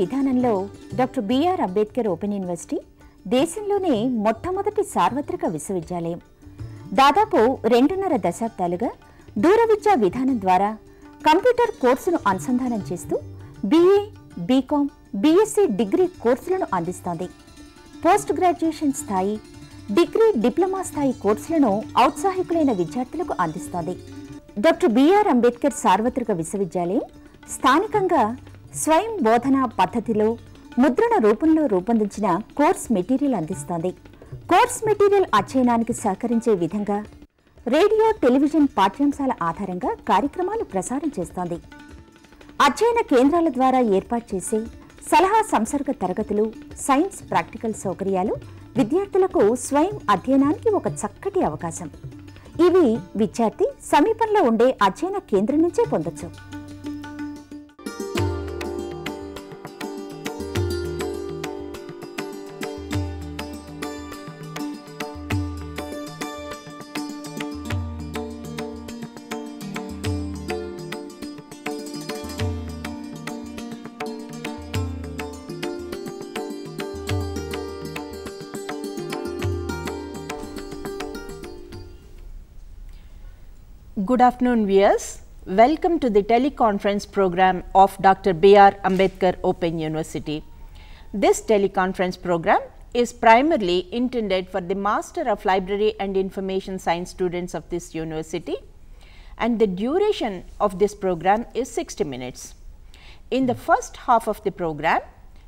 విధానంలో doctor B R Ambedkar open university దేశంలోనే మొట్టమొదటి సార్వత్రిక విశ్వవిద్యాలయం దాదాపు రెండున్నర దశాబ్దాలుగా దూర విద్యా విధానం ద్వారా కంప్యూటర్ కోర్సును అనుసంధానం చేస్తూ బీఏ బీకాం బీఎస్సీ డిగ్రీ కోర్సులను అందిస్తోంది పోస్ట్ గ్రాడ్యుయేషన్ స్థాయి డిగ్రీ డిప్లొమా స్థాయి కోర్సులను ఔత్సాహికులైన విద్యార్థులకు అందిస్తోంది డాక్టర్ బిఆర్ అంబేద్కర్ సార్వత్రిక విశ్వవిద్యాలయం స్థానికంగా స్వయం బోధన పద్ధతిలో ముద్రణ రూపంలో రూపొందించిన కోర్స్ మెటీరియల్ అందిస్తోంది కోర్స్ మెటీరియల్ అధ్యయనానికి సహకరించే విధంగా రేడియో టెలివిజన్ పాఠ్యాంశాల ఆధారంగా కార్యక్రమాలు ప్రసారం చేస్తోంది అధ్యయన కేంద్రాల ద్వారా ఏర్పాటు చేసే సలహా సంసర్గ తరగతులు సైన్స్ ప్రాక్టికల్ సౌకర్యాలు విద్యార్థులకు స్వయం అధ్యయనానికి ఒక చక్కటి అవకాశం ఇవి విద్యార్థి సమీపంలో ఉండే అధ్యయన కేంద్రం నుంచే పొందొచ్చు Good afternoon viewers. Welcome to the teleconference program of Dr. B.R. Ambedkar Open University. This teleconference program is primarily intended for the Master of Library and Information Science students of this university and the duration of this program is 60 minutes. In the first half of the program,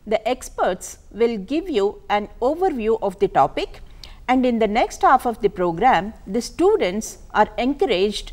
the experts will give you an overview of the topic and in the next half of the program, the students are encouraged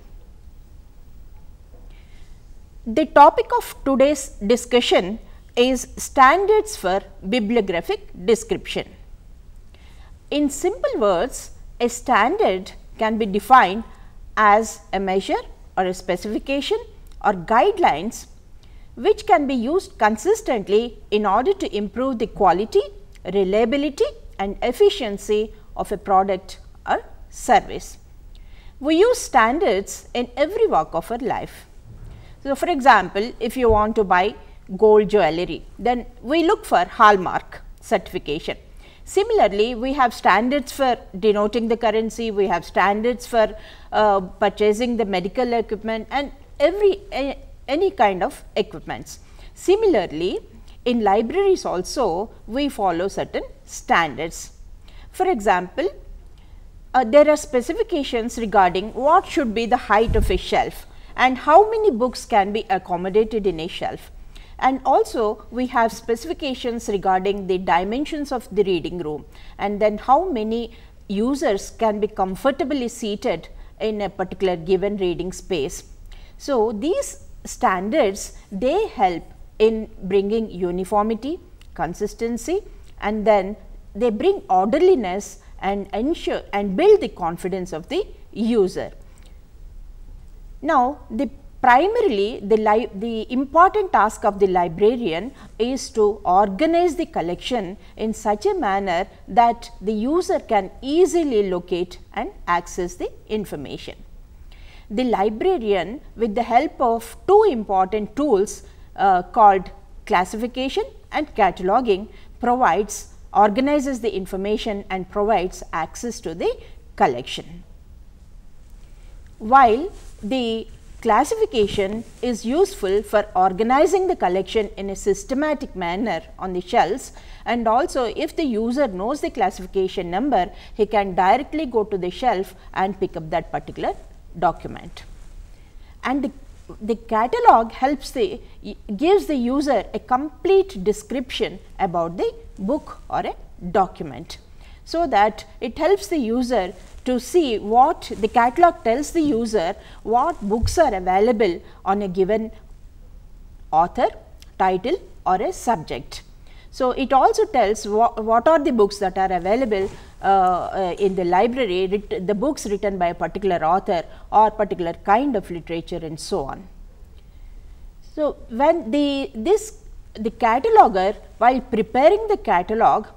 The topic of today's discussion is standards for bibliographic description. In simple words, a standard can be defined as a measure or a specification or guidelines which can be used consistently in order to improve the quality, reliability and efficiency of a product or service. We use standards in every walk of our life. So, for example, if you want to buy gold jewelry, then we look for hallmark certification. Similarly, we have standards for denoting the currency, we have standards for uh, purchasing the medical equipment and every any kind of equipments. Similarly, in libraries also we follow certain standards. For example, uh, there are specifications regarding what should be the height of a shelf and how many books can be accommodated in a shelf. And also we have specifications regarding the dimensions of the reading room and then how many users can be comfortably seated in a particular given reading space. So, these standards they help in bringing uniformity, consistency and then they bring orderliness and ensure and build the confidence of the user. Now, the primarily the, the, important task of the librarian is to organize the collection in such a manner that the user can easily locate and access the information. The librarian with the help of two important tools uh, called classification and cataloging provides organizes the information and provides access to the collection. While the classification is useful for organizing the collection in a systematic manner on the shelves and also if the user knows the classification number, he can directly go to the shelf and pick up that particular document. And the, the catalog helps the, gives the user a complete description about the book or a document so that it helps the user to see what the catalog tells the user what books are available on a given author, title or a subject. So, it also tells what, what are the books that are available uh, uh, in the library, the books written by a particular author or particular kind of literature and so on. So, when the this the cataloger while preparing the catalog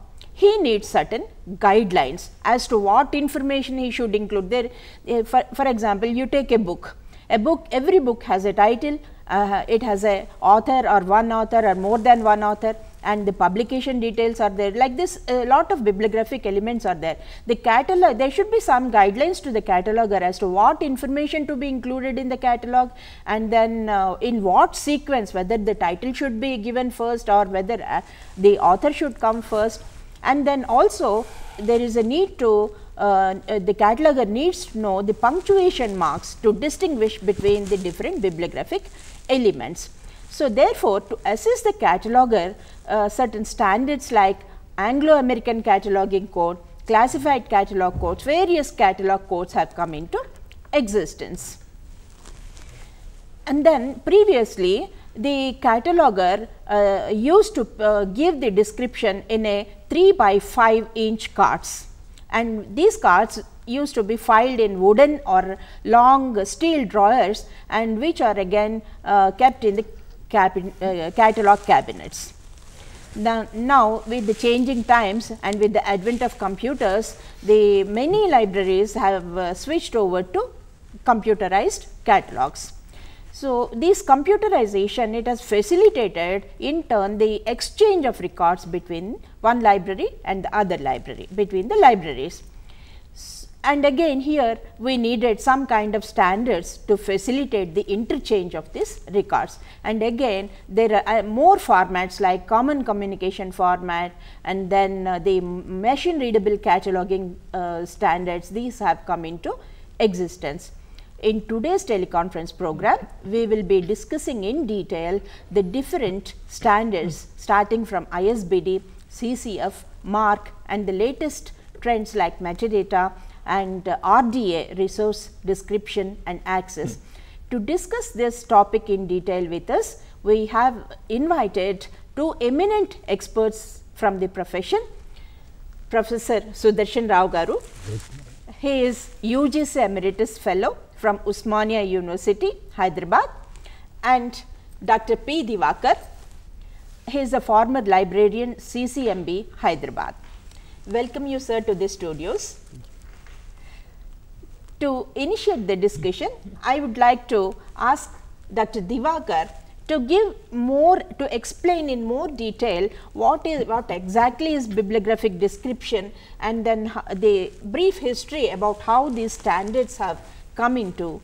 he needs certain guidelines as to what information he should include there. Uh, for, for example, you take a book, a book every book has a title, uh, it has a author or one author or more than one author and the publication details are there like this a lot of bibliographic elements are there. The catalog there should be some guidelines to the cataloger as to what information to be included in the catalog and then uh, in what sequence whether the title should be given first or whether uh, the author should come first and then also there is a need to, uh, uh the cataloger needs to know the punctuation marks to distinguish between the different bibliographic elements. So, therefore, to assist the cataloger, uh, certain standards like Anglo-American cataloging code, classified catalog codes, various catalog codes have come into existence. And then previously, the cataloger uh, used to uh, give the description in a 3 by 5 inch cards and these cards used to be filed in wooden or long steel drawers and which are again uh, kept in the cabin, uh, catalog cabinets. Now, now, with the changing times and with the advent of computers, the many libraries have uh, switched over to computerized catalogs. So, this computerization it has facilitated in turn the exchange of records between one library and the other library between the libraries. And again here we needed some kind of standards to facilitate the interchange of these records. And again there are uh, more formats like common communication format and then uh, the machine readable cataloging uh, standards these have come into existence. In today's teleconference program, we will be discussing in detail the different standards starting from ISBD, CCF, MARC and the latest trends like metadata and uh, RDA resource description and access. To discuss this topic in detail with us, we have invited two eminent experts from the profession. Professor Sudarshan Rao Garu, he is UGC Emeritus Fellow from Usmania University, Hyderabad and Dr. P. Divakar. He is a former librarian CCMB, Hyderabad. Welcome you sir to the studios. To initiate the discussion, I would like to ask Dr. Divakar to give more to explain in more detail what is what exactly is bibliographic description and then the brief history about how these standards have come into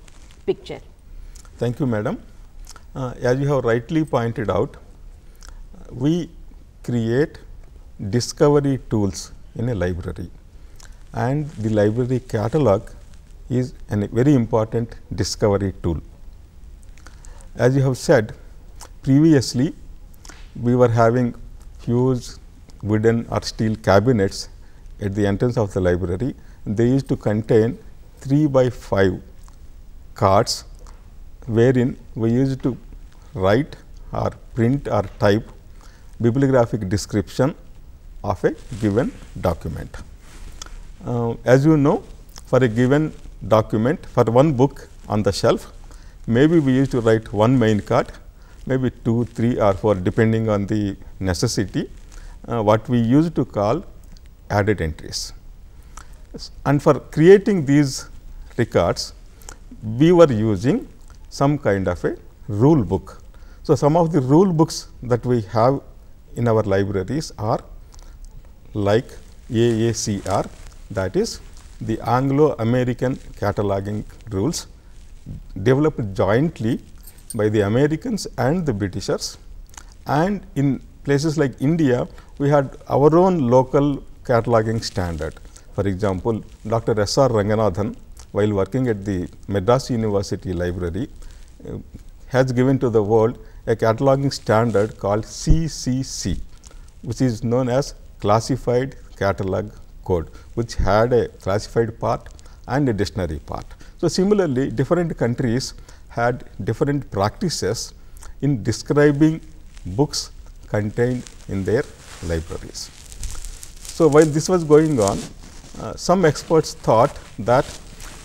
picture. Thank you, madam. Uh, as you have rightly pointed out, we create discovery tools in a library and the library catalog is a very important discovery tool. As you have said previously, we were having huge wooden or steel cabinets at the entrance of the library. They used to contain 3 by 5 cards wherein we used to write or print or type bibliographic description of a given document. Uh, as you know for a given document for one book on the shelf maybe we used to write one main card maybe 2, 3 or 4 depending on the necessity uh, what we used to call added entries and for creating these records, we were using some kind of a rule book. So, some of the rule books that we have in our libraries are like AACR that is the Anglo-American cataloging rules developed jointly by the Americans and the Britishers and in places like India we had our own local cataloging standard. For example, Dr. S. R. Ranganathan, while working at the Madras University Library, uh, has given to the world a cataloging standard called CCC, which is known as Classified Catalog Code, which had a classified part and a dictionary part. So, similarly, different countries had different practices in describing books contained in their libraries. So, while this was going on, uh, some experts thought that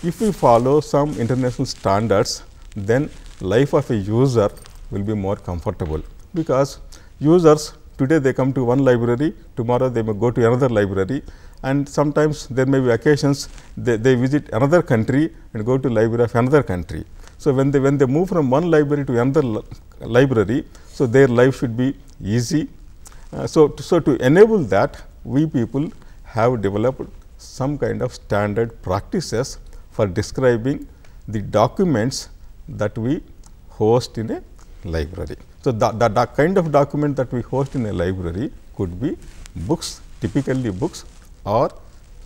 if we follow some international standards, then life of a user will be more comfortable, because users today they come to one library, tomorrow they may go to another library and sometimes there may be occasions they, they visit another country and go to library of another country. So, when they when they move from one library to another library, so their life should be easy. Uh, so, to, so to enable that we people have developed some kind of standard practices for describing the documents that we host in a library. So, the, the, the, kind of document that we host in a library could be books, typically books or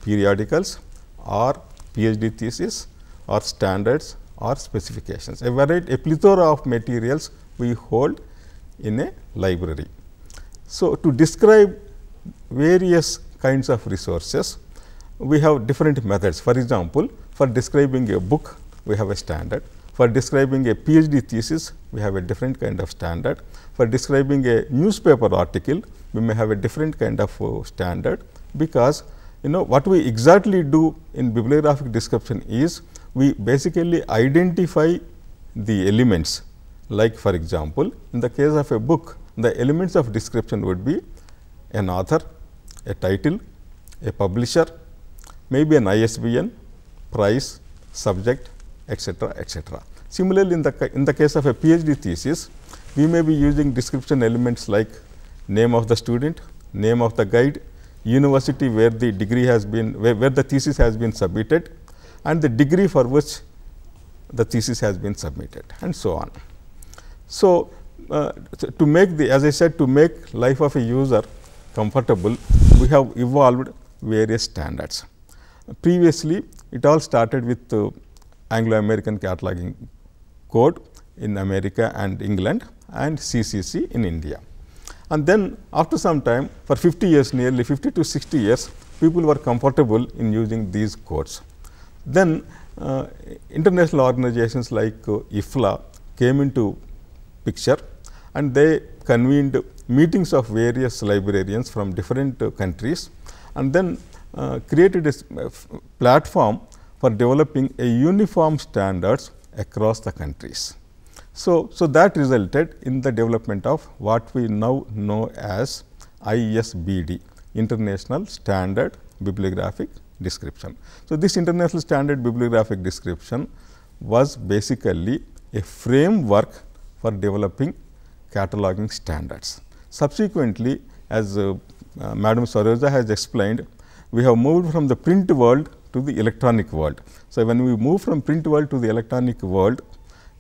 periodicals or PhD thesis or standards or specifications. A variety, a plethora of materials we hold in a library. So, to describe various kinds of resources, we have different methods. For example, for describing a book, we have a standard. For describing a PhD thesis, we have a different kind of standard. For describing a newspaper article, we may have a different kind of uh, standard, because you know what we exactly do in bibliographic description is we basically identify the elements. Like for example, in the case of a book, the elements of description would be an author, a title, a publisher, maybe an ISBN, price, subject, etc., etc. Similarly, in the, in the case of a PhD thesis, we may be using description elements like name of the student, name of the guide, university where the degree has been, where, where the thesis has been submitted and the degree for which the thesis has been submitted and so on. So, uh, to make the as I said to make life of a user comfortable, we have evolved various standards. Previously, it all started with uh, Anglo-American cataloging code in America and England and CCC in India. And then after some time for 50 years nearly 50 to 60 years people were comfortable in using these codes. Then uh, international organizations like uh, IFLA came into picture and they convened meetings of various librarians from different uh, countries and then uh, created a uh, platform for developing a uniform standards across the countries. So, so that resulted in the development of what we now know as ISBD International Standard Bibliographic Description. So, this International Standard Bibliographic Description was basically a framework for developing cataloging standards. Subsequently, as uh, uh, Madam Saroja has explained, we have moved from the print world to the electronic world. So, when we move from print world to the electronic world,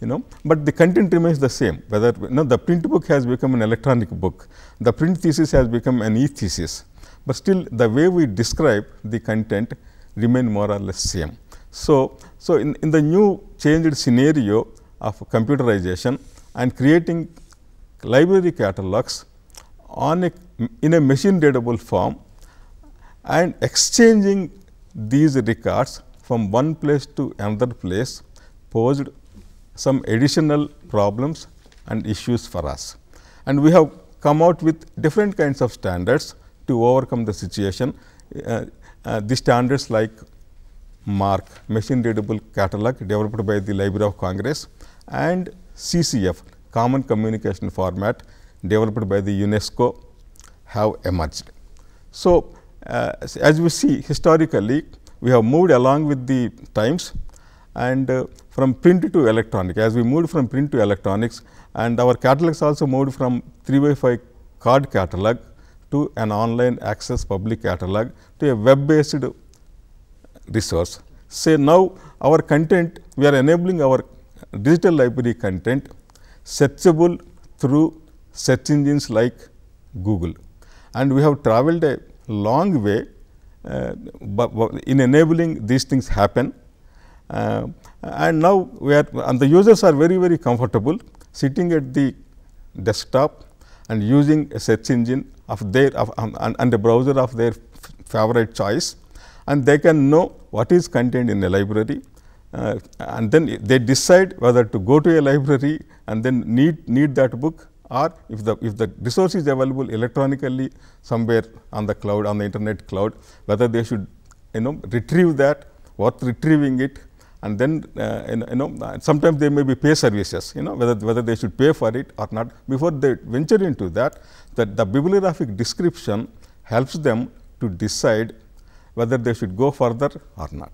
you know, but the content remains the same whether you know, the print book has become an electronic book, the print thesis has become an e-thesis, but still the way we describe the content remain more or less same. So, so in, in the new changed scenario of computerization and creating library catalogs on a in a machine readable form and exchanging these records from one place to another place posed some additional problems and issues for us. And we have come out with different kinds of standards to overcome the situation. Uh, uh, the standards like MARC, Machine Readable Catalog developed by the Library of Congress and CCF, Common Communication Format developed by the UNESCO have emerged. So, uh, as we see historically, we have moved along with the times and uh, from print to electronic. As we moved from print to electronics and our catalogs also moved from 3 by 5 card catalog to an online access public catalog to a web based resource. Say now, our content we are enabling our digital library content searchable through search engines like Google and we have traveled a long way uh, in enabling these things happen. Uh, and now we are and the users are very very comfortable sitting at the desktop and using a search engine of their of, um, and, and a browser of their favorite choice and they can know what is contained in a library uh, and then they decide whether to go to a library and then need need that book or if the if the resource is available electronically somewhere on the cloud on the internet cloud whether they should you know retrieve that worth retrieving it and then uh, you know sometimes they may be pay services you know whether whether they should pay for it or not before they venture into that that the bibliographic description helps them to decide whether they should go further or not.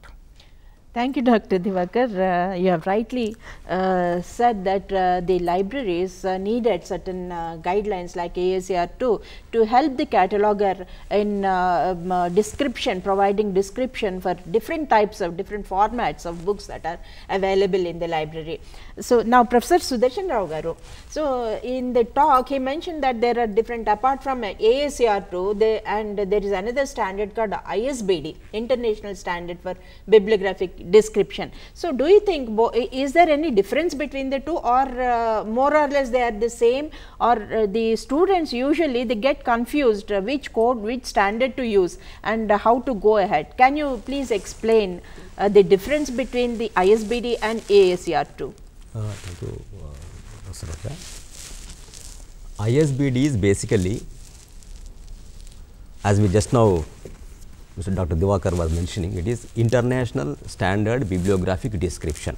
Thank you, Dr. Divakar. Uh, you have rightly uh, said that uh, the libraries uh, needed certain uh, guidelines like ASR 2 to help the cataloger in uh, um, description, providing description for different types of different formats of books that are available in the library. So, now Professor Sudarshan Rao Garu. So, in the talk he mentioned that there are different apart from ASR 2 they, and there is another standard called ISBD, International Standard for Bibliographic description. So, do you think is there any difference between the two or uh, more or less they are the same or uh, the students usually they get confused uh, which code which standard to use and how to go ahead. Can you please explain uh, the difference between the ISBD and AACR 2 uh, thank you, uh, ISBD is basically as we just now Mr. Dr. Divakar was mentioning, it is International Standard Bibliographic Description.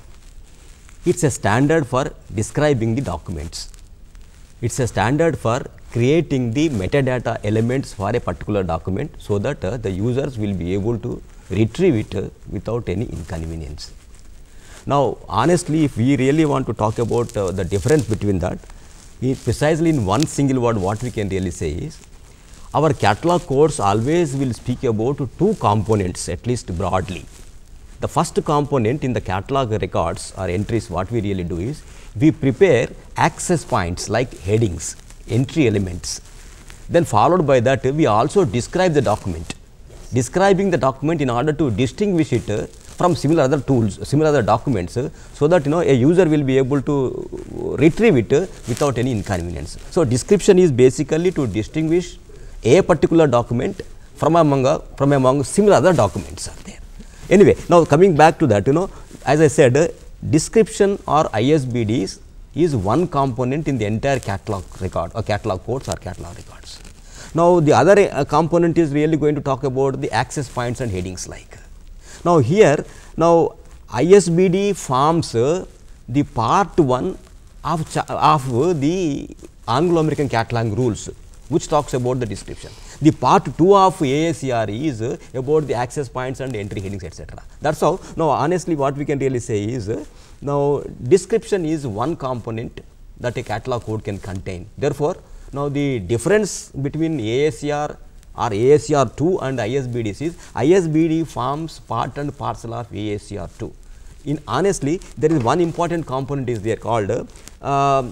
It's a standard for describing the documents. It's a standard for creating the metadata elements for a particular document so that uh, the users will be able to retrieve it uh, without any inconvenience. Now, honestly, if we really want to talk about uh, the difference between that, precisely in one single word what we can really say is our catalog course always will speak about two components at least broadly. The first component in the catalog records or entries what we really do is we prepare access points like headings, entry elements. Then followed by that we also describe the document, describing the document in order to distinguish it uh, from similar other tools, similar other documents uh, so that you know a user will be able to retrieve it uh, without any inconvenience. So, description is basically to distinguish a particular document from among, a, from among similar other documents are there. Anyway, now coming back to that, you know, as I said, description or ISBDs is one component in the entire catalog record or catalog codes or catalog records. Now, the other uh, component is really going to talk about the access points and headings like. Now, here now ISBD forms uh, the part 1 of, of uh, the Anglo-American catalog rules which talks about the description. The part 2 of ASCRE is uh, about the access points and entry headings etc. That is how now honestly what we can really say is uh, now description is one component that a catalog code can contain. Therefore, now the difference between AACR or AACR 2 and ISBDs is ISBD forms part and parcel of AACR 2 in honestly there is one important component is there called uh,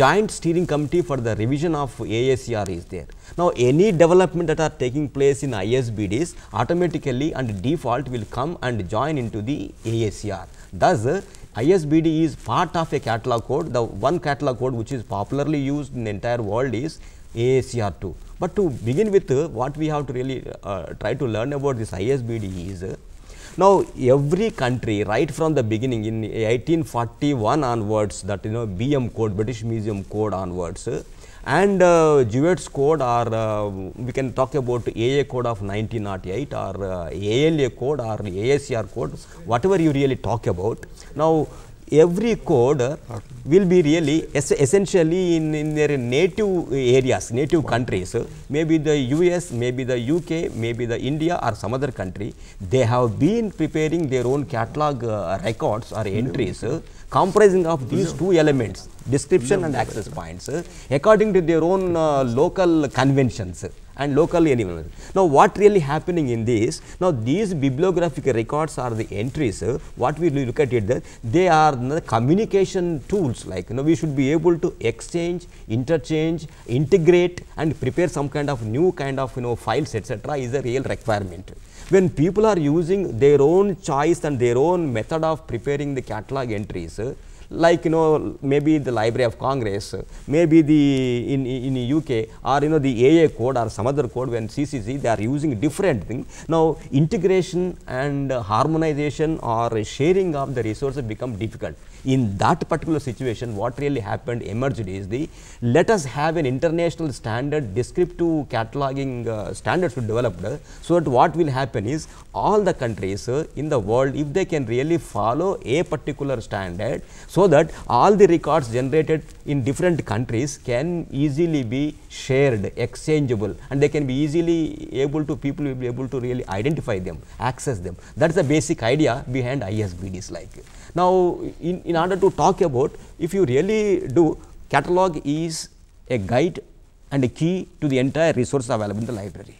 joint steering committee for the revision of ASCR is there. Now, any development that are taking place in ISBDs automatically and default will come and join into the ASCR. Thus, ISBD is part of a catalog code. The one catalog code which is popularly used in the entire world is ASCR2. But to begin with, uh, what we have to really uh, try to learn about this ISBD is now, every country, right from the beginning in 1841 onwards, that you know, BM code, British Museum code onwards, and uh, Jewett's code or uh, we can talk about AA code of 1908 or uh, ALA code or ASCR code, whatever you really talk about. Now, every coder will be really essentially in, in their native areas, native countries, maybe the US, maybe the UK, maybe the India or some other country, they have been preparing their own catalog uh, records or entries uh, comprising of these two elements, description and access points, uh, according to their own uh, local conventions and locally animal. Now, what really happening in this? Now, these bibliographic records are the entries. Uh, what we look at it that they are the communication tools like you know we should be able to exchange, interchange, integrate and prepare some kind of new kind of you know files etc. is a real requirement. When people are using their own choice and their own method of preparing the catalog entries, uh, like you know maybe the Library of Congress, maybe the in in UK or you know the AA code or some other code when CCC they are using different thing. Now integration and harmonization or sharing of the resources become difficult in that particular situation, what really happened emerged is the let us have an international standard descriptive cataloging uh, standards were developed. Uh, so that what will happen is all the countries uh, in the world, if they can really follow a particular standard, so that all the records generated in different countries can easily be shared, exchangeable, and they can be easily able to people will be able to really identify them, access them. That is the basic idea behind ISBDs like. Now, in, in in order to talk about if you really do catalog is a guide and a key to the entire resource available in the library.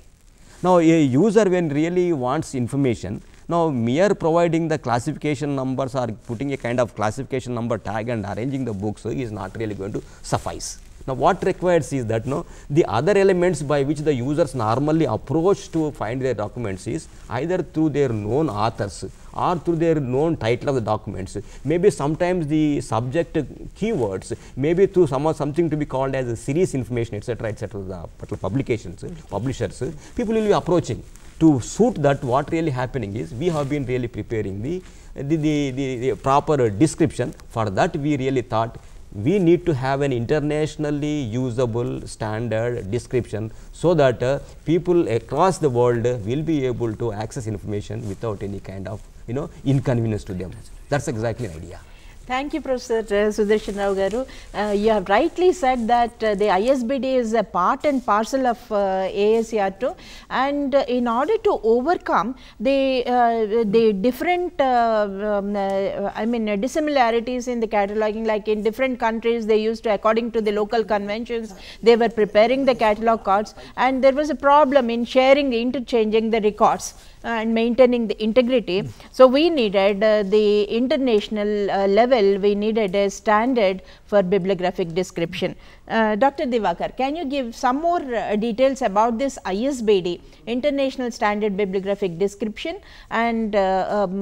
Now, a user when really wants information, now mere providing the classification numbers or putting a kind of classification number tag and arranging the books is not really going to suffice. Now what requires is that no, the other elements by which the users normally approach to find their documents is either through their known authors or through their known title of the documents, maybe sometimes the subject keywords, maybe through some something to be called as a series information etc., etc., the publications, publishers, people will be approaching to suit that what really happening is we have been really preparing the, the, the, the, the proper description for that we really thought we need to have an internationally usable standard description so that uh, people across the world will be able to access information without any kind of you know inconvenience to them. That is exactly the idea. Thank you, Professor uh, Sudarshan Rao Garu. Uh, you have rightly said that uh, the ISBD is a part and parcel of uh, 2 and uh, in order to overcome the, uh, the different, uh, um, I mean dissimilarities in the cataloging like in different countries they used to according to the local conventions they were preparing the catalog cards and there was a problem in sharing interchanging the records. Uh, and maintaining the integrity. So, we needed uh, the international uh, level, we needed a standard for bibliographic description. Dr. Divakar, can you give some more details about this ISBD, International Standard Bibliographic Description and um,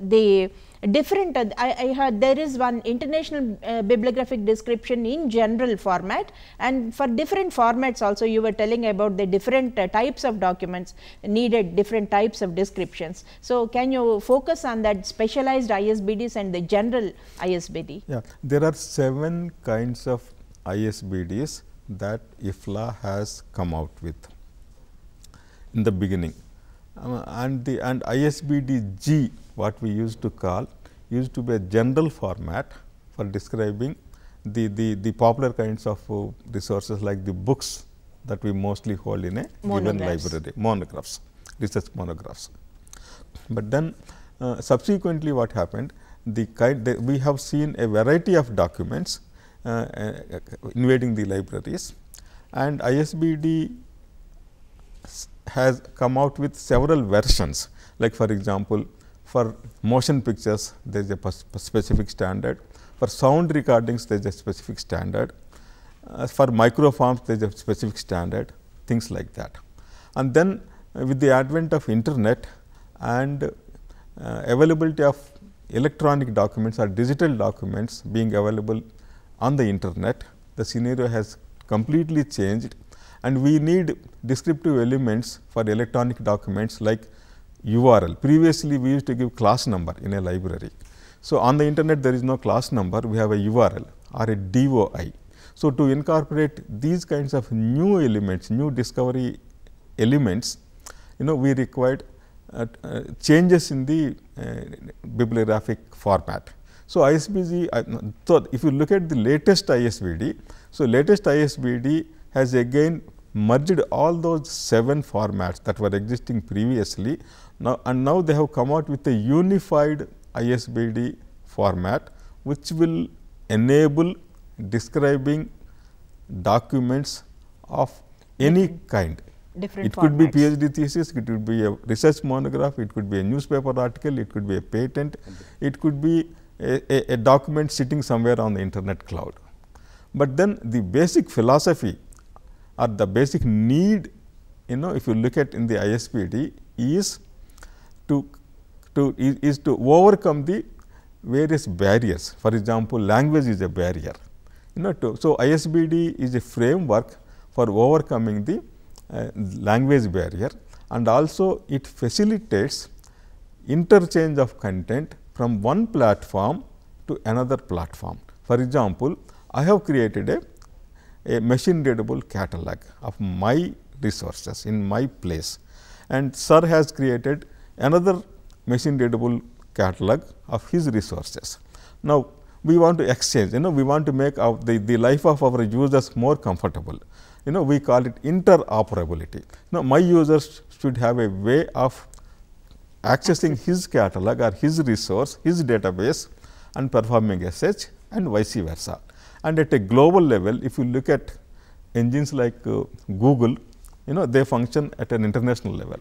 the different uh, I, I, heard there is one international uh, bibliographic description in general format and for different formats also you were telling about the different uh, types of documents needed different types of descriptions. So, can you focus on that specialized ISBDs and the general ISBD? Yeah, there are seven kinds of ISBDs that IFLA has come out with in the beginning um, and the and ISBD G what we used to call used to be a general format for describing the, the, the popular kinds of uh, resources like the books that we mostly hold in a monographs. given library, monographs, research monographs. But then uh, subsequently what happened, the kind the, we have seen a variety of documents uh, uh, invading the libraries and ISBD has come out with several versions. Like for example, for motion pictures, there is a specific standard. For sound recordings, there is a specific standard. Uh, for microforms, there is a specific standard, things like that. And then uh, with the advent of internet and uh, availability of electronic documents or digital documents being available on the internet, the scenario has completely changed and we need descriptive elements for electronic documents like URL. Previously, we used to give class number in a library. So, on the internet there is no class number, we have a URL or a DOI. So, to incorporate these kinds of new elements, new discovery elements, you know we required uh, uh, changes in the uh, bibliographic format. So, ISBG, so if you look at the latest ISBD, so latest ISBD has again merged all those seven formats that were existing previously now and now they have come out with a unified ISBD format which will enable describing documents of any kind. Different it formats. could be PhD thesis, it could be a research monograph, it could be a newspaper article, it could be a patent, it could be a, a, a document sitting somewhere on the internet cloud. But then the basic philosophy or the basic need you know if you look at in the ISPT is to, to is, is to overcome the various barriers. For example, language is a barrier. You know, to, so ISBD is a framework for overcoming the uh, language barrier and also it facilitates interchange of content from one platform to another platform. For example, I have created a a machine readable catalog of my resources in my place. And Sir has created another machine readable catalog of his resources. Now, we want to exchange, you know, we want to make our, the, the life of our users more comfortable. You know, we call it interoperability. Now, my users should have a way of accessing his catalog or his resource, his database and performing a search and vice versa. And at a global level, if you look at engines like uh, Google, you know they function at an international level.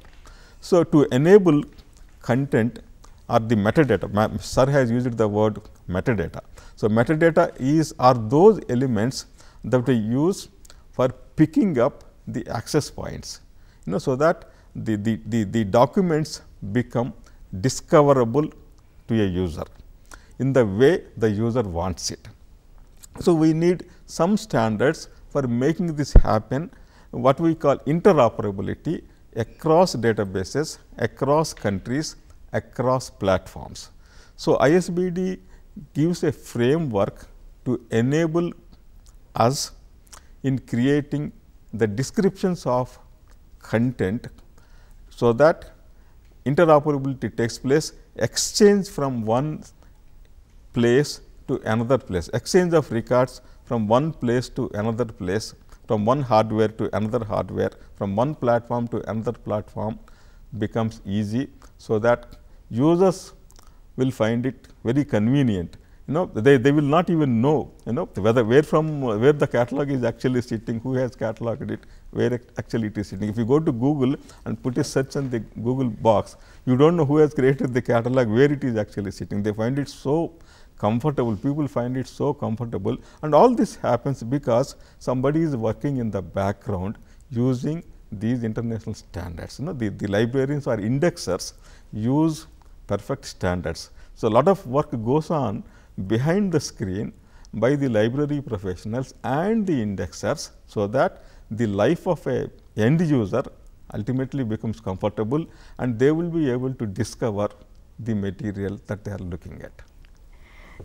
So, to enable content or the metadata, Sir has used the word metadata. So, metadata is are those elements that we use for picking up the access points, you know, so that the, the, the, the documents become discoverable to a user in the way the user wants it. So, we need some standards for making this happen what we call interoperability across databases, across countries, across platforms. So, ISBD gives a framework to enable us in creating the descriptions of content. So, that interoperability takes place exchange from one place to another place, exchange of records from one place to another place, from one hardware to another hardware, from one platform to another platform becomes easy. So, that users will find it very convenient. You know, they, they will not even know, you know, whether where from where the catalog is actually sitting, who has cataloged it, where actually it is sitting. If you go to Google and put a search in the Google box, you do not know who has created the catalog, where it is actually sitting. They find it so comfortable. People find it so comfortable and all this happens because somebody is working in the background using these international standards. You know, the, the librarians or indexers use perfect standards. So, a lot of work goes on behind the screen by the library professionals and the indexers. So, that the life of a end user ultimately becomes comfortable and they will be able to discover the material that they are looking at.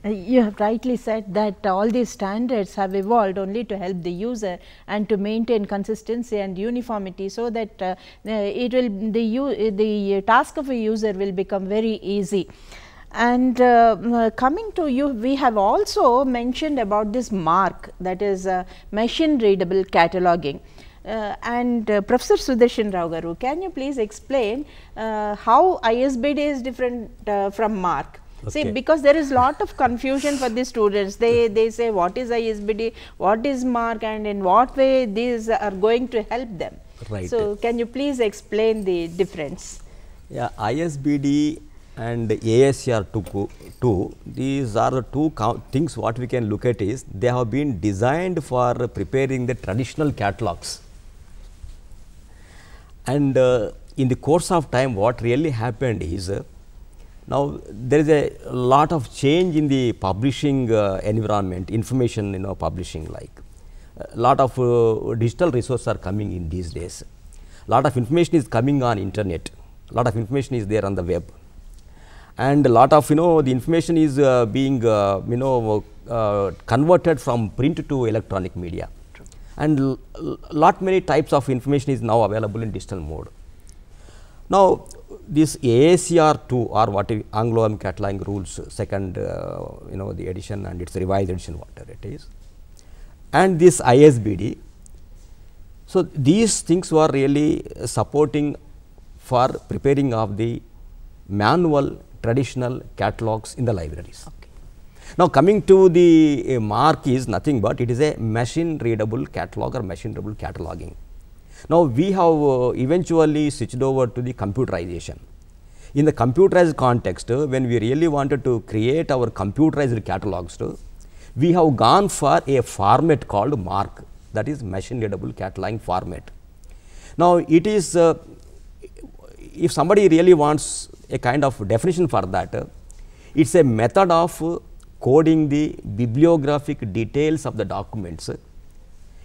Uh, you have rightly said that all these standards have evolved only to help the user and to maintain consistency and uniformity so that uh, uh it will the uh, the task of a user will become very easy and uh, coming to you we have also mentioned about this mark that is uh, machine readable cataloging uh, and uh, Professor Sudarshan Rao Garu, can you please explain uh, how ISBD is different from MARC? Okay. See, because there is lot of confusion for the students. They they say what is ISBD, what is mark, and in what way these are going to help them. Right. So, can you please explain the difference? Yeah, ISBD and ASR two, two these are the two things what we can look at is they have been designed for preparing the traditional catalogs. And uh, in the course of time, what really happened is. Uh, now, there is a lot of change in the publishing uh, environment, information you know publishing like. A uh, lot of uh, digital resources are coming in these days. A lot of information is coming on internet, a lot of information is there on the web. And a lot of you know the information is uh, being uh, you know uh, converted from print to electronic media. True. And lot many types of information is now available in digital mode. Now, this acr 2 or what Anglo-Am Cataloguing rules second uh, you know the edition and its revised edition whatever it is and this ISBD. So, these things were really uh, supporting for preparing of the manual traditional catalogs in the libraries. Okay. Now, coming to the uh, mark is nothing but it is a machine readable catalog or machine readable cataloging. Now, we have uh, eventually switched over to the computerization. In the computerized context, uh, when we really wanted to create our computerized catalogs, uh, we have gone for a format called MARC, that is machine readable cataloging format. Now, it is, uh, if somebody really wants a kind of definition for that, uh, it is a method of uh, coding the bibliographic details of the documents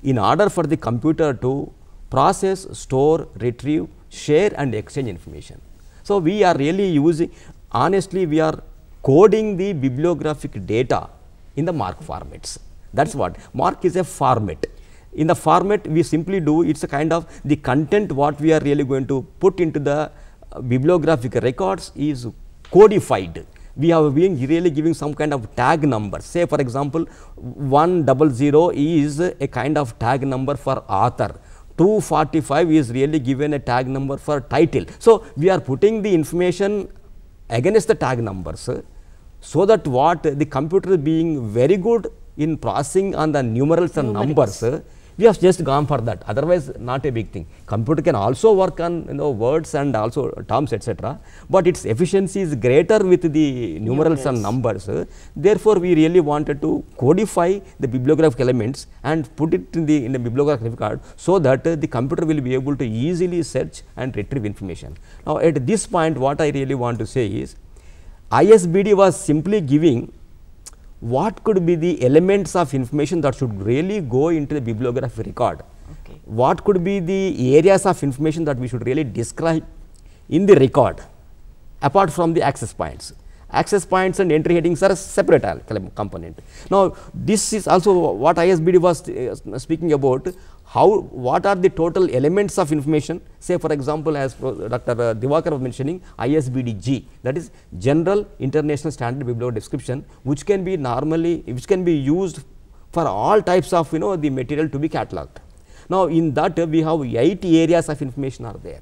in order for the computer to process, store, retrieve, share and exchange information. So, we are really using honestly we are coding the bibliographic data in the mark formats. That is what mark is a format. In the format we simply do it is a kind of the content what we are really going to put into the uh, bibliographic records is codified we have been really giving some kind of tag number. Say for example, 100 is a kind of tag number for author. 245 is really given a tag number for title. So, we are putting the information against the tag numbers so that what the computer being very good in processing on the numerals and numbers we have just gone for that otherwise not a big thing computer can also work on you know words and also terms etc but its efficiency is greater with the numerals yes. and numbers therefore we really wanted to codify the bibliographic elements and put it in the in the bibliographic card so that the computer will be able to easily search and retrieve information now at this point what i really want to say is ISBD was simply giving what could be the elements of information that should really go into the bibliographic record. Okay. What could be the areas of information that we should really describe in the record apart from the access points access points and entry headings are a separate component. Now, this is also what ISBD was uh, speaking about, how what are the total elements of information, say for example, as Dr. Uh, Divakar was mentioning, ISBDG, that is General International Standard Bibliographic Description, which can be normally, which can be used for all types of, you know, the material to be catalogued. Now, in that we have 8 areas of information are there.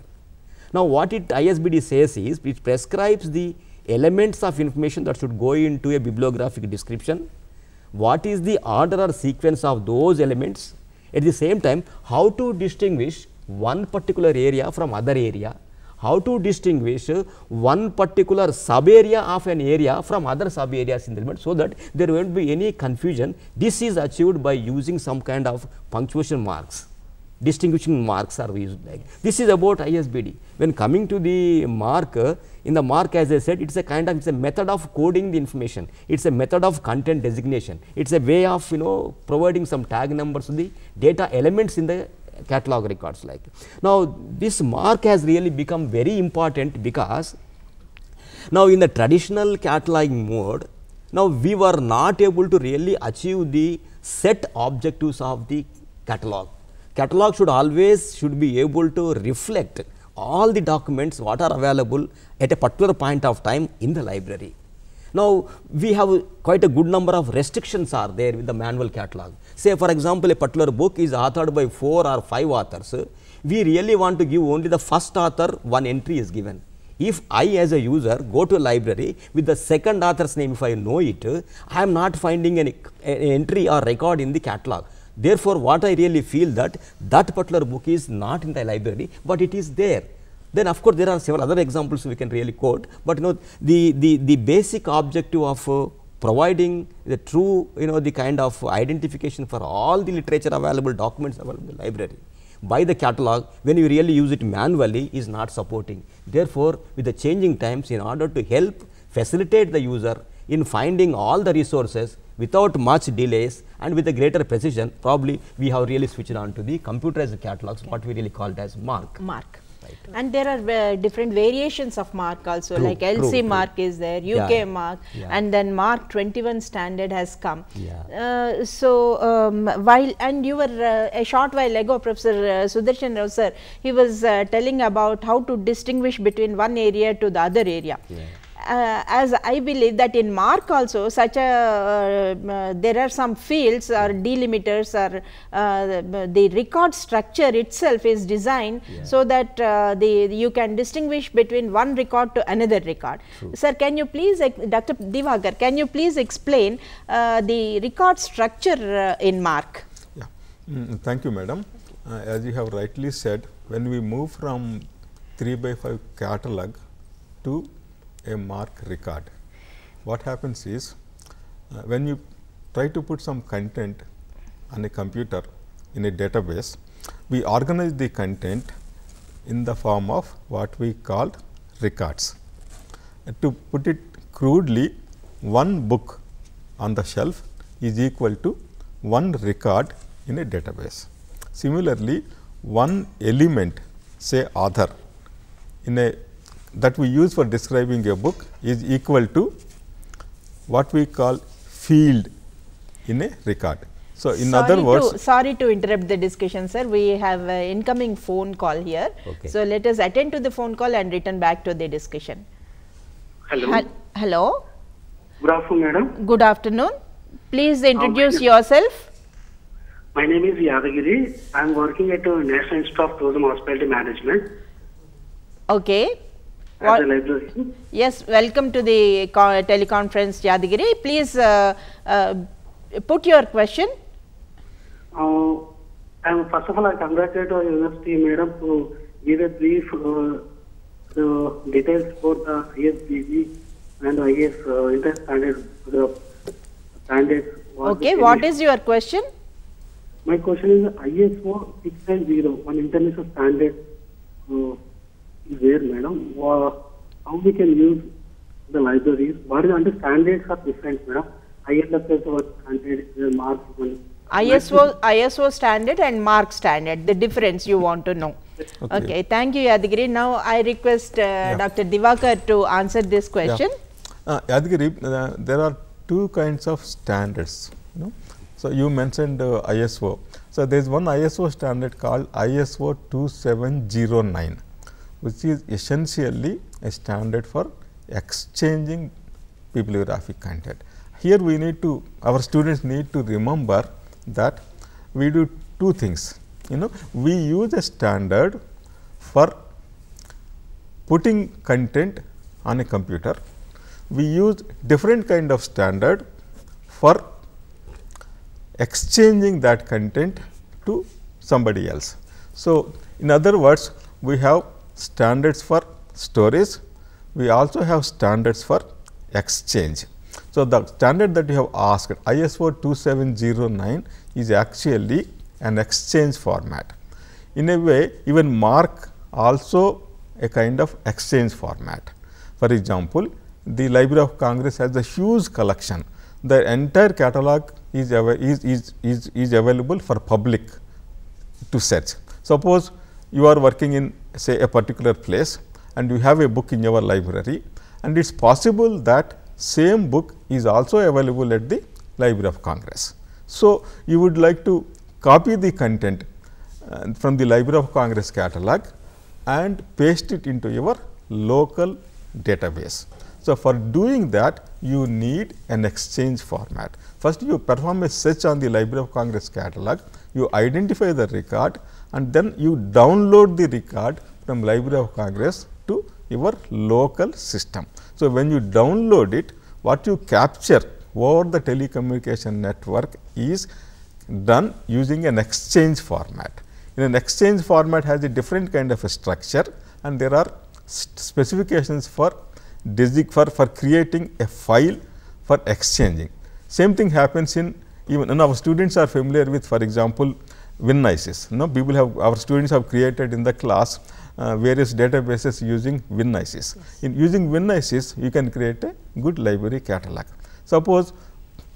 Now, what it ISBD says is, it prescribes the elements of information that should go into a bibliographic description, what is the order or sequence of those elements, at the same time how to distinguish one particular area from other area, how to distinguish uh, one particular sub area of an area from other sub areas in the element so that there will not be any confusion. This is achieved by using some kind of punctuation marks distinguishing marks are used like this is about ISBD. When coming to the mark, uh, in the mark as I said it is a kind of it is a method of coding the information, it is a method of content designation, it is a way of you know providing some tag numbers to the data elements in the catalog records like. Now, this mark has really become very important because now in the traditional cataloging mode now we were not able to really achieve the set objectives of the catalog. Catalog should always should be able to reflect all the documents what are available at a particular point of time in the library. Now, we have quite a good number of restrictions are there with the manual catalog. Say for example, a particular book is authored by 4 or 5 authors. We really want to give only the first author one entry is given. If I as a user go to a library with the second author's name if I know it, I am not finding any entry or record in the catalog. Therefore, what I really feel that that particular book is not in the library, but it is there. Then of course, there are several other examples we can really quote, but you know the, the, the basic objective of uh, providing the true you know the kind of identification for all the literature available documents available in the library by the catalog when you really use it manually is not supporting. Therefore, with the changing times in order to help facilitate the user in finding all the resources without much delays and with a greater precision, probably we have really switched on to the computerized catalogs, what we really called as MARC. MARC. Right. And there are uh, different variations of mark also true, like LC true, mark true. is there, UK yeah, mark yeah. and then mark 21 standard has come. Yeah. Uh, so, um, while and you were uh, a short while ago Professor uh, Sudarshan Rao sir, he was uh, telling about how to distinguish between one area to the other area uh, as I believe that in Mark also such a uh, uh there are some fields or delimiters or the, uh, the, record structure itself is designed yeah. so that uh, the you can distinguish between one record to another record. True. Sir can you please Dr. Divagar can you please explain the record structure in Mark? Yeah. Mm, thank you madam. as you have rightly said when we move from 3 by 5 catalog to a mark record. What happens is uh, when you try to put some content on a computer in a database, we organize the content in the form of what we call records. Uh, to put it crudely, one book on the shelf is equal to one record in a database. Similarly, one element say author in a that we use for describing a book is equal to what we call field in a record. So, in sorry other words, to, sorry to interrupt the discussion, sir. We have an incoming phone call here. Okay. So, let us attend to the phone call and return back to the discussion. Hello. Ha hello. Good afternoon, madam. Good afternoon. Please uh, introduce yourself. My name is Yadagiri. I am working at the National Institute of Tourism Hospitality Management. Okay. What, library. Yes, welcome to the teleconference Yadagiri. Please uh, uh, put your question. Uh, and first of all, I congratulate our university madam to give a brief uh, details for the ISBG and IS uh, interstandard the Okay, what is your question? My question is ISO 690, one international standard. Uh, there, madam, uh, how we can use the libraries, What is the standards are different, madam. ISFS standard, mark one. ISO, ISO standard and mark standard, the difference you want to know. Okay. okay. thank you Yadigiri. Now I request uh, yeah. Dr. Divakar to answer this question. Yeah. Uh, Yadigiri, uh, there are two kinds of standards. You know? So you mentioned uh, ISO. So there is one ISO standard called ISO 2709 which is essentially a standard for exchanging bibliographic content. Here we need to our students need to remember that we do two things you know we use a standard for putting content on a computer. We use different kind of standard for exchanging that content to somebody else. So, in other words we have standards for storage, we also have standards for exchange. So, the standard that you have asked ISO 2709 is actually an exchange format. In a way even mark also a kind of exchange format. For example, the Library of Congress has a huge collection. The entire catalog is, is, is, is, is available for public to search. Suppose you are working in say a particular place and you have a book in your library and it is possible that same book is also available at the Library of Congress. So, you would like to copy the content uh, from the Library of Congress catalog and paste it into your local database. So, for doing that you need an exchange format. First you perform a search on the Library of Congress catalog, you identify the record and then you download the record from Library of Congress to your local system. So, when you download it, what you capture over the telecommunication network is done using an exchange format. In an exchange format has a different kind of a structure and there are specifications for for, for creating a file for exchanging. Same thing happens in even and our students are familiar with for example, WinISIS. Now, people have our students have created in the class uh, various databases using WinISIS. Yes. In using WinISIS, you can create a good library catalog. Suppose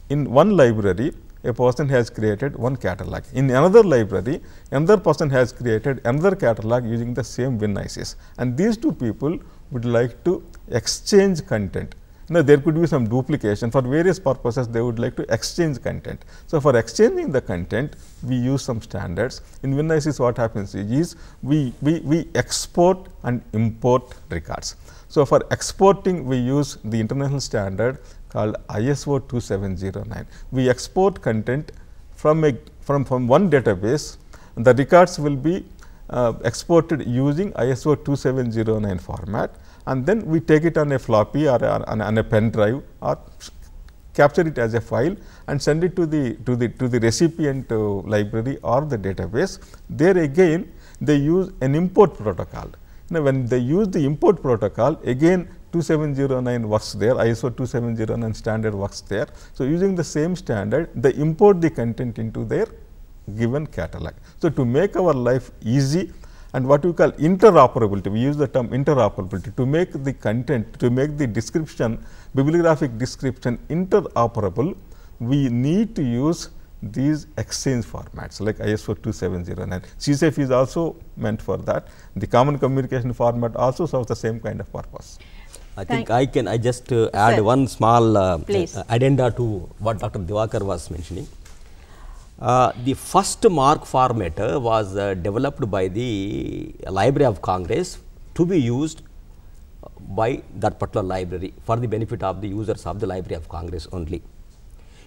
in one library, a person has created one catalog. In another library, another person has created another catalog using the same WinISIS. And these two people would like to exchange content. Now, there could be some duplication for various purposes they would like to exchange content. So, for exchanging the content we use some standards. In WinICs what happens is we, we, we export and import records. So, for exporting we use the international standard called ISO 2709. We export content from a from, from one database the records will be uh, exported using ISO 2709 format and then we take it on a floppy or on, on a pen drive or capture it as a file and send it to the to the to the recipient uh, library or the database. There again they use an import protocol. Now, when they use the import protocol again 2709 works there, ISO 2709 standard works there. So, using the same standard they import the content into their given catalog. So, to make our life easy and what we call interoperability. We use the term interoperability to make the content, to make the description, bibliographic description interoperable, we need to use these exchange formats like ISO 2709. CSAF is also meant for that. The common communication format also serves the same kind of purpose. I think Thank I can I just uh, add one small uh, uh, addenda to what Dr. Diwakar was mentioning. Uh, the first mark format uh, was uh, developed by the Library of Congress to be used by that particular library for the benefit of the users of the Library of Congress only.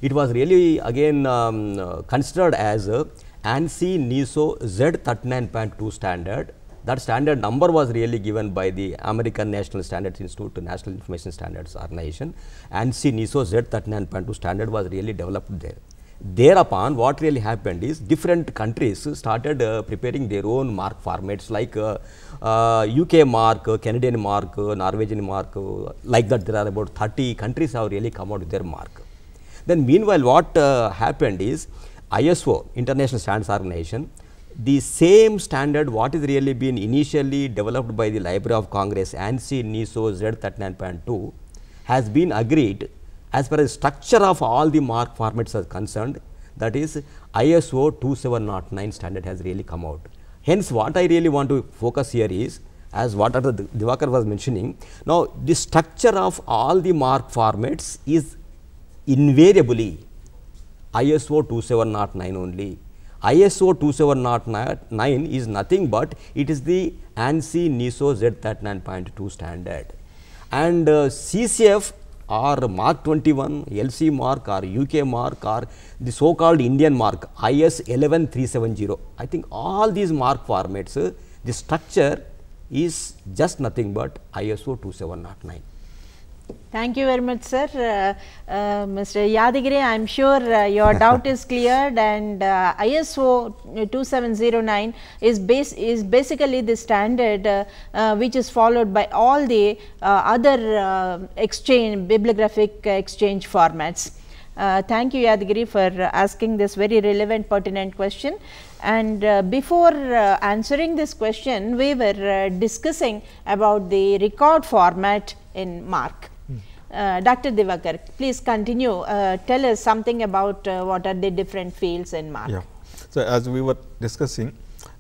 It was really again um, considered as ANSI NISO Z39.2 standard. That standard number was really given by the American National Standards Institute, National Information Standards Organization. ANSI NISO Z39.2 standard was really developed there. Thereupon, what really happened is different countries started uh, preparing their own mark formats like uh, uh, UK mark, uh, Canadian mark, uh, Norwegian mark, uh, like that there are about 30 countries have really come out with their mark. Then meanwhile, what happened is ISO, International Standards Organization, the same standard what is really been initially developed by the Library of Congress, ANSI, NISO, Z39.2 has been agreed as far as structure of all the mark formats are concerned that is ISO 2709 standard has really come out. Hence, what I really want to focus here is as what the Divakar was mentioning. Now, the structure of all the mark formats is invariably ISO 2709 only. ISO 2709 is nothing but it is the ANSI NISO Z39.2 standard. And uh, CCF or Mark 21, LC mark or UK mark or the so called Indian mark IS 11370. I think all these mark formats, the structure is just nothing but ISO 2709. Thank you very much, sir. Uh, uh, Mr. Yadigiri, I am sure uh, your doubt is cleared and uh, ISO 2709 is is basically the standard uh, uh, which is followed by all the other exchange bibliographic exchange formats. thank you, Yadigiri, for asking this very relevant, pertinent question. And uh, before uh, answering this question, we were uh, discussing about the record format in MARC. Uh, Dr. Divakar, please continue. Uh, tell us something about uh, what are the different fields in MARC. Yeah. So, as we were discussing,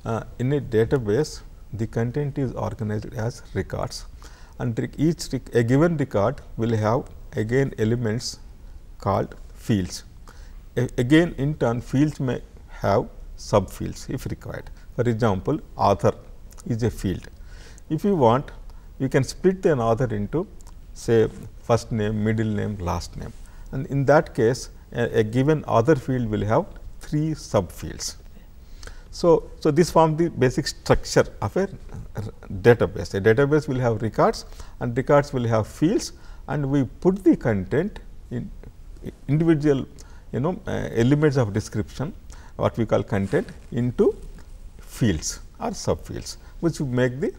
uh, in a database, the content is organized as records and each a given record will have again elements called fields. A again, in turn, fields may have subfields if required. For example, author is a field. If you want, you can split an author into say first name, middle name, last name. And in that case, a, a given other field will have three subfields. So, so this forms the basic structure of a database. A database will have records and records will have fields and we put the content in individual you know uh, elements of description what we call content into fields or subfields which make the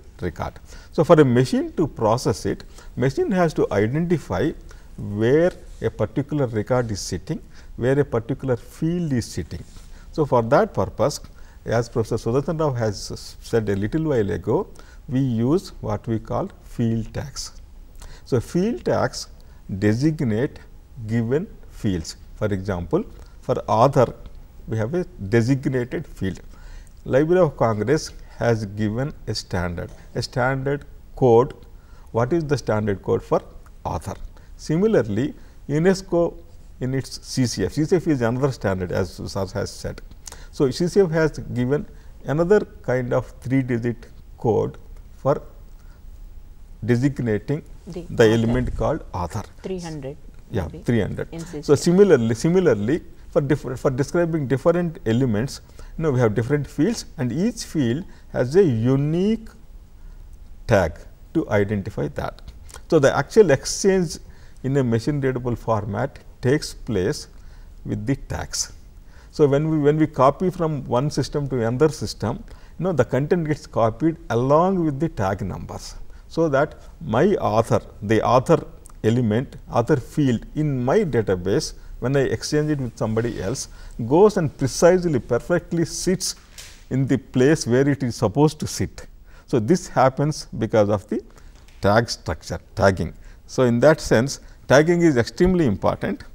so, for a machine to process it, machine has to identify where a particular record is sitting, where a particular field is sitting. So, for that purpose, as Professor Sudhatan Rao has said a little while ago, we use what we call field tags. So, field tags designate given fields. For example, for author, we have a designated field. Library of Congress has given a standard, a standard code. What is the standard code for author? Similarly, UNESCO in its CCF, CCF is another standard as Sar has said. So, CCF has given another kind of three digit code for designating the, the element called author. 300. Yeah, 300. So, similarly, similarly for, for describing different elements, now, we have different fields and each field has a unique tag to identify that. So, the actual exchange in a machine readable format takes place with the tags. So, when we when we copy from one system to another system, you know the content gets copied along with the tag numbers. So, that my author, the author element, author field in my database when I exchange it with somebody else goes and precisely perfectly sits in the place where it is supposed to sit. So, this happens because of the tag structure tagging. So, in that sense tagging is extremely important.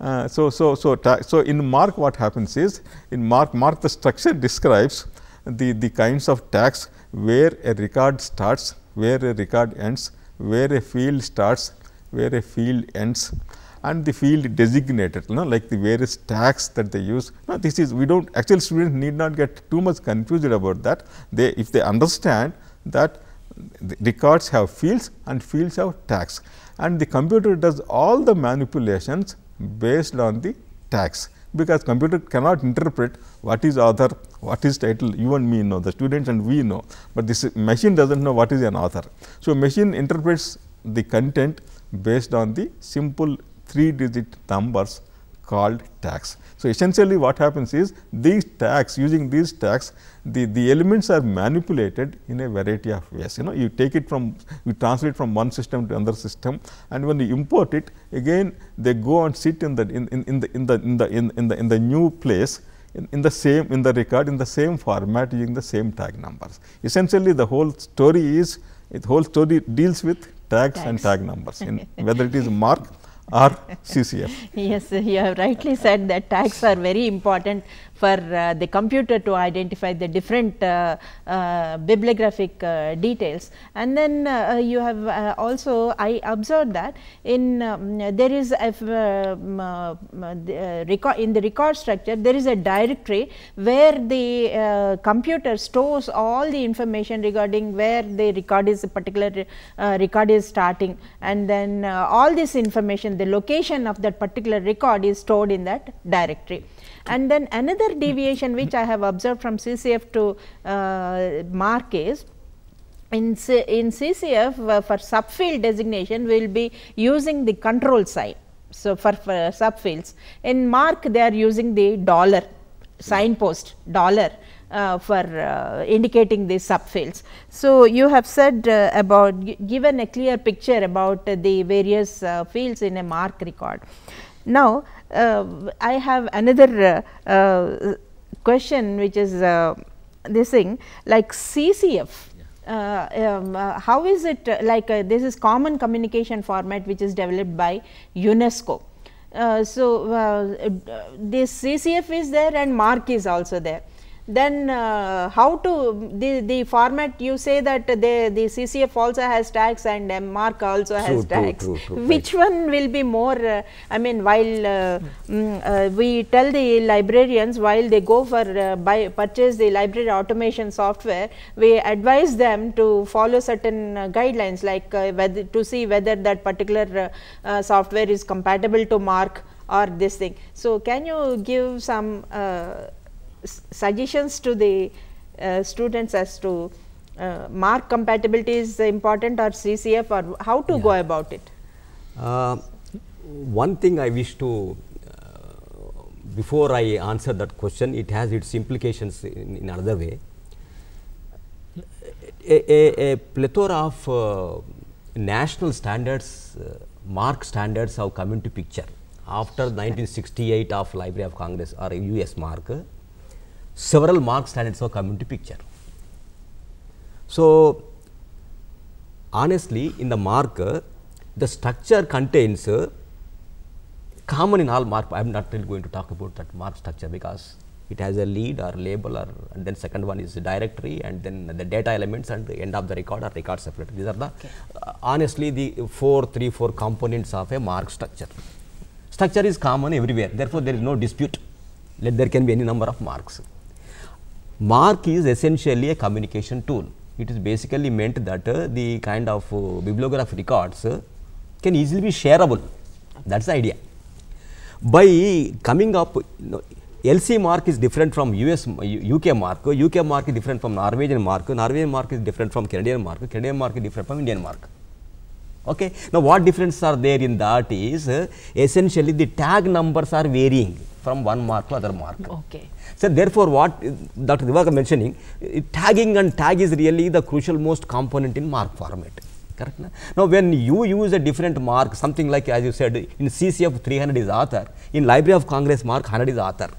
Uh, so, so, so, so in mark what happens is in mark mark the structure describes the, the kinds of tags where a record starts, where a record ends, where a field starts, where a field ends and the field designated, you know, like the various tags that they use. Now, this is we do not actual students need not get too much confused about that. They if they understand that the records have fields and fields have tags and the computer does all the manipulations based on the tags because computer cannot interpret what is author, what is title, you and me know, the students and we know, but this machine does not know what is an author. So, machine interprets the content based on the simple three digit numbers called tags. So, essentially what happens is these tags using these tags the, the elements are manipulated in a variety of ways. You know you take it from you translate from one system to another system and when you import it again they go and sit in the in, in, in the in the in the in, in the in the new place in, in, the same in the record in the same format using the same tag numbers. Essentially the whole story is the whole story deals with tags, tags. and tag numbers in whether it is mark R C C F. yes, you have rightly said that tags are very important for uh, the computer to identify the different uh, uh, bibliographic uh, details. And then uh, you have uh, also I observed that in um, there is a record in the record structure there is a directory where the computer stores all the information regarding where the record is particular record is starting and then all this information the location of that particular record is stored in that directory. And then another deviation which I have observed from CCF to uh, mark is in, C in CCF uh, for subfield designation we will be using the control sign. So, for, for subfields in mark they are using the dollar signpost dollar uh, for uh, indicating the subfields. So, you have said uh, about given a clear picture about the various uh, fields in a mark record. Now, uh, I have another uh, uh, question which is this thing like CCF. Uh, um, uh, how is it uh, like this is common communication format which is developed by UNESCO. so, this CCF is there and MARC is also there then uh, how to the, the format you say that the the CCF also has tags and MARC also true, has tags. True, true, Which right. one will be more, uh, I mean while uh, mm, uh, we tell the librarians while they go for uh, buy purchase the library automation software, we advise them to follow certain uh, guidelines like whether to see whether that particular software is compatible to MARC or this thing. So, can you give some suggestions to the uh, students as to uh, mark compatibility is important or CCF or how to yeah. go about it? Uh, one thing I wish to, uh, before I answer that question, it has its implications in, in another way. A, a, a plethora of uh, national standards, uh, mark standards have come into picture after 1968 of Library of Congress or US mark several mark standards now come into picture. So, honestly in the marker the structure contains a common in all mark I am not really going to talk about that mark structure because it has a lead or label or and then second one is directory and then the data elements and the end of the record or record separator. These are the okay. uh, honestly the four, three, four components of a mark structure. Structure is common everywhere therefore, there is no dispute let there can be any number of marks. Mark is essentially a communication tool. It is basically meant that uh, the kind of uh, records uh, can easily be shareable. That is the idea. By coming up, LC mark is different from US, UK mark, UK mark is different from Norwegian mark, Norwegian mark is different from Canadian mark, Canadian mark is different from Indian mark. Okay. Now, what difference are there in that is uh, essentially the tag numbers are varying from one mark to other mark. Okay. So therefore, what Dr. Divaka mentioning, tagging and tag is really the crucial most component in mark format. Correct? Na? Now, when you use a different mark, something like as you said, in CCF 300 is author, in Library of Congress mark 100 is author.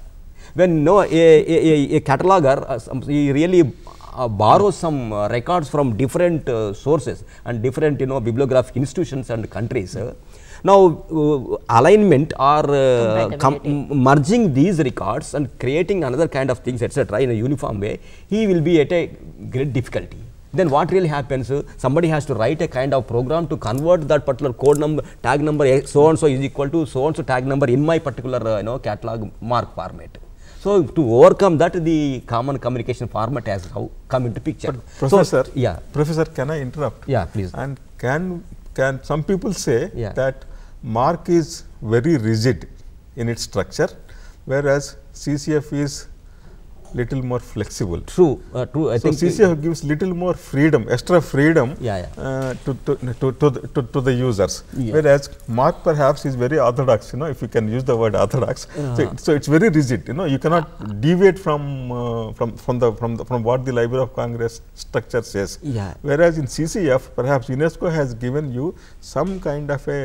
When no, a, a, a, a cataloger, uh, some, he really uh, some uh, records from different uh, sources and different you know bibliographic institutions and countries uh, now, uh, alignment or uh, merging these records and creating another kind of things, etc., in a uniform way, he will be at a great difficulty. Then what really happens? Uh, somebody has to write a kind of program to convert that particular code number, tag number, so and so is equal to so and so tag number in my particular uh, you know catalog mark format. So to overcome that, the common communication format has how come into picture. But professor, so, yeah. Professor, can I interrupt? Yeah, please. And can can some people say yeah. that Mark is very rigid in its structure, whereas CCF is little more flexible. True, uh, true. I so think CCF gives little more freedom, extra freedom yeah, yeah. Uh, to, to, to, to, the, to, the users. Yeah. Whereas Mark perhaps is very orthodox, you know, if you can use the word orthodox. Uh -huh. so, uh-huh. so, it's very rigid, you know, you cannot deviate from uh, from from the from the, from what the Library of Congress structure says. Yeah. Whereas in CCF, perhaps UNESCO has given you some kind of a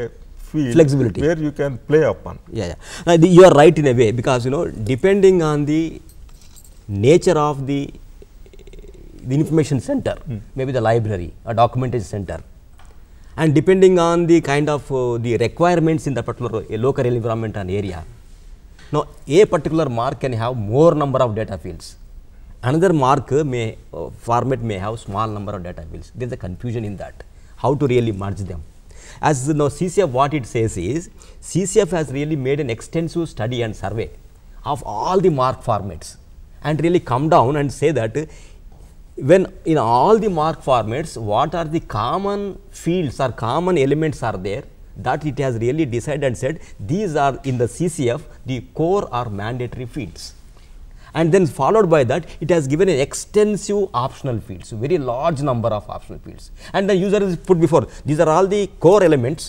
field flexibility where you can play upon. Yeah, yeah. Now, the, you are right in a way because you know depending on the nature of the the information center, mm. maybe the library, a documentation center, and depending on the kind of uh, the requirements in the particular uh, local environment and area. Now, a particular mark can have more number of data fields. Another mark may uh, format may have small number of data fields. There is a confusion in that. How to really merge them? As you know CCF, what it says is, CCF has really made an extensive study and survey of all the mark formats and really come down and say that when in all the mark formats, what are the common fields or common elements are there that it has really decided and said these are in the CCF the core or mandatory fields and then followed by that it has given an extensive optional fields very large number of optional fields and the user is put before these are all the core elements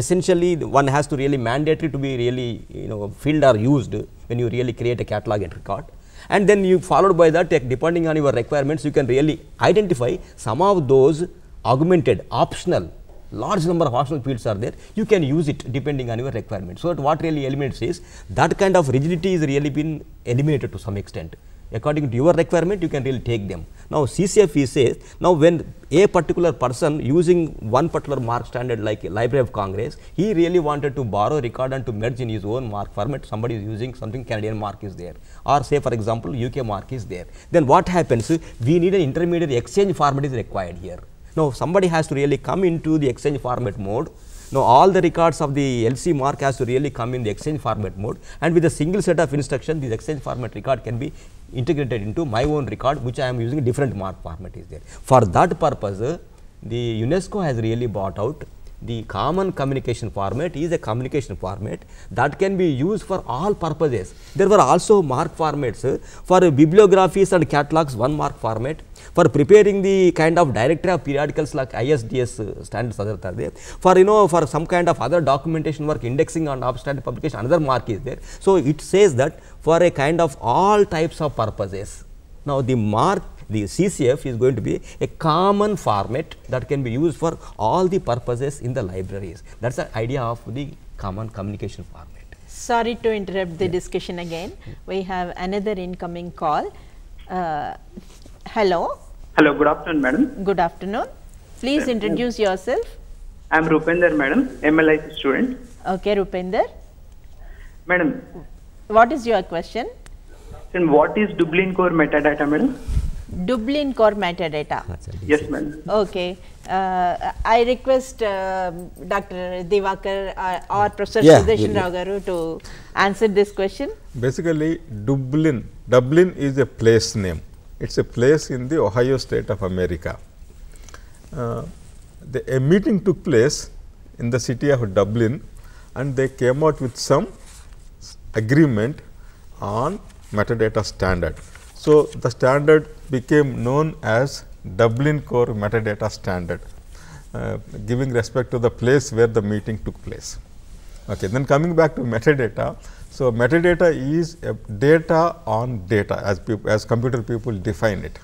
essentially one has to really mandatory to be really you know filled or used when you really create a catalog entry card and then you followed by that eh, depending on your requirements you can really identify some of those augmented optional large number of optional fields are there, you can use it depending on your requirement. So, what really eliminates is that kind of rigidity is really been eliminated to some extent. According to your requirement, you can really take them. Now, CCFE says, now when a particular person using one particular mark standard like Library of Congress, he really wanted to borrow, record and to merge in his own mark format, somebody is using something Canadian mark is there or say for example, UK mark is there. Then what happens, we need an intermediate exchange format is required here. Now, somebody has to really come into the exchange format mode. Now, all the records of the LC mark has to really come in the exchange format mode and with a single set of instruction, this exchange format record can be integrated into my own record which I am using different mark format is there. For that purpose, the UNESCO has really bought out the common communication format is a communication format that can be used for all purposes. There were also mark formats for bibliographies and catalogs one mark format for preparing the kind of directory of periodicals like ISDS standards are there. For you know for some kind of other documentation work indexing and standard publication another mark is there. So, it says that for a kind of all types of purposes. Now, the mark the CCF is going to be a common format that can be used for all the purposes in the libraries. That is the idea of the common communication format. Sorry to interrupt the discussion again. We have another incoming call. Uh, hello. Hello, good afternoon, madam. Good afternoon. Please introduce yourself. I am Rupender, madam, MLIC student. Okay, Rupender. Madam. What is your question? And what is Dublin core metadata, madam? Dublin core metadata. Yes, ma'am. Okay. Uh, I request uh, um, Dr. Devakar uh, or Professor yeah, Sudeshan yeah, yeah. to answer this question. Basically, Dublin, Dublin is a place name. It is a place in the Ohio state of America. Uh, the, a meeting took place in the city of Dublin and they came out with some agreement on metadata standard. So, the standard became known as Dublin Core Metadata Standard, uh, giving respect to the place where the meeting took place. Okay. Then coming back to metadata, so, metadata is data on data as, as computer people define it,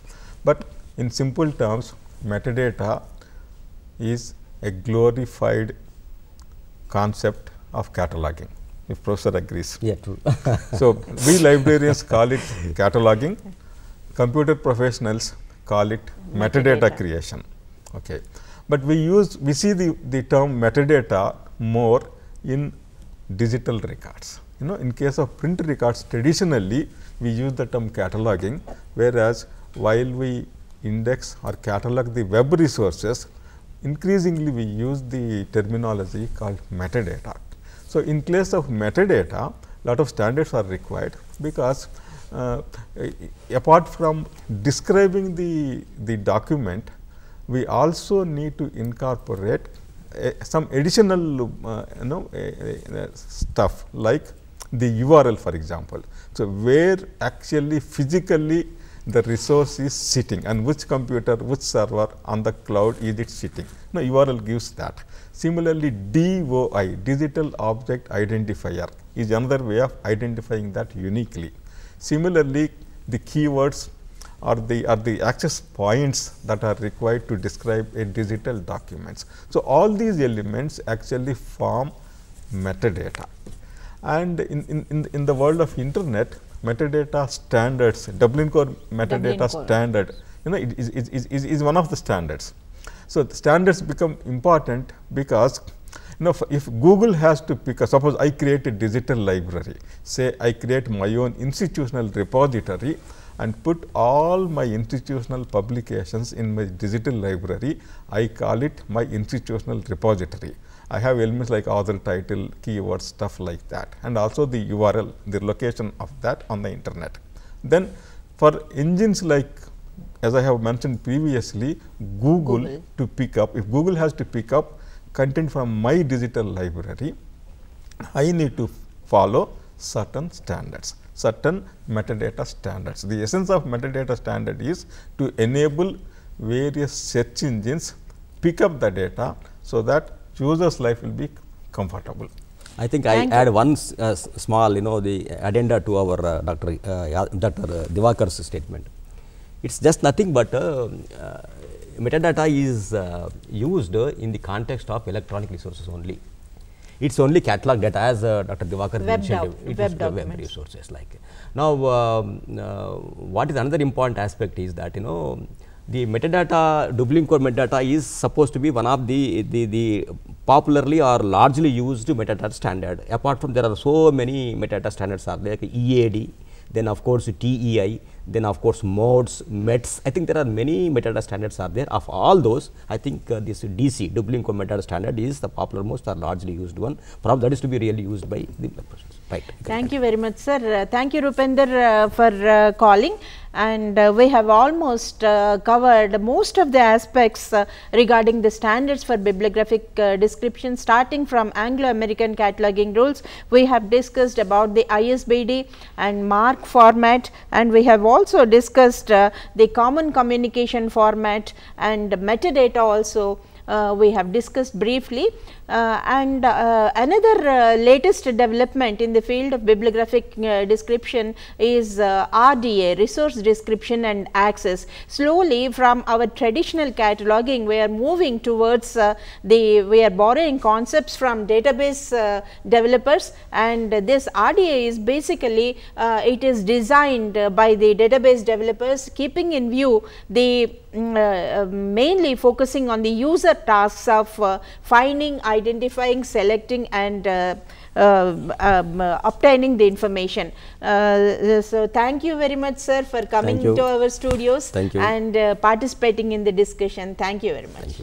but in simple terms metadata is a glorified concept of cataloging if professor agrees. Yeah, true. so, we librarians call it cataloging, computer professionals call it metadata, metadata, creation. Okay. But we use, we see the, the term metadata more in digital records you know in case of print records traditionally we use the term cataloging whereas while we index or catalog the web resources increasingly we use the terminology called metadata. So, in case of metadata lot of standards are required because uh, apart from describing the, the document we also need to incorporate uh, some additional uh, you know uh, uh, stuff like the URL for example. So, where actually physically the resource is sitting and which computer, which server on the cloud is it sitting. Now, URL gives that. Similarly, DOI, digital object identifier is another way of identifying that uniquely. Similarly, the keywords are the are the access points that are required to describe a digital documents. So, all these elements actually form metadata. And in, in, in, in the world of internet, metadata standards, Dublin Core metadata Dublin standard, core. you know, it is, is, is, is one of the standards. So, the standards become important because you know, if Google has to pick a, suppose I create a digital library, say I create my own institutional repository and put all my institutional publications in my digital library, I call it my institutional repository. I have elements like author title, keyword, stuff like that and also the URL, the location of that on the internet. Then for engines like as I have mentioned previously, Google, Google, to pick up, if Google has to pick up content from my digital library, I need to follow certain standards, certain metadata standards. The essence of metadata standard is to enable various search engines pick up the data, so that user's life will be comfortable. I think Thank I add one uh, small, you know, the addenda to our uh, Dr. Uh, Dr. Uh, Divakar's statement. It's just nothing but uh, uh, metadata is used in the context of electronic resources only. It's only catalog data as Dr. Divakar web mentioned. It web, web resources like. Now, um, what is another important aspect is that, you know, the metadata, Dublin core metadata is supposed to be one of the, the, the popularly or largely used metadata standard. Apart from there are so many metadata standards are there, like EAD, then of course TEI, then of course modes, METs. I think there are many metadata standards are there. Of all those, I think uh, this DC, Dublin Core metadata standard is the popular most or largely used one. Perhaps that is to be really used by the persons. Right. Thank you very much, sir. Uh, thank you, Rupender, uh, for uh, calling. And uh, we have almost uh, covered most of the aspects regarding the standards for bibliographic description, starting from Anglo-American cataloging rules. We have discussed about the ISBD and MARC format, and we have also discussed uh, the common communication format and metadata also uh, we have discussed briefly uh, and uh, another latest development in the field of bibliographic description is RDA resource description and access. Slowly from our traditional cataloging we are moving towards the we are borrowing concepts from database developers and this RDA is basically it is designed by the database developers keeping in view the mm, uh, mainly focusing on the user tasks of uh, finding, identifying, selecting and uh, uh um, uh, obtaining the information. Uh, so, thank you very much sir for coming to our studios and participating in the discussion. Thank you very much.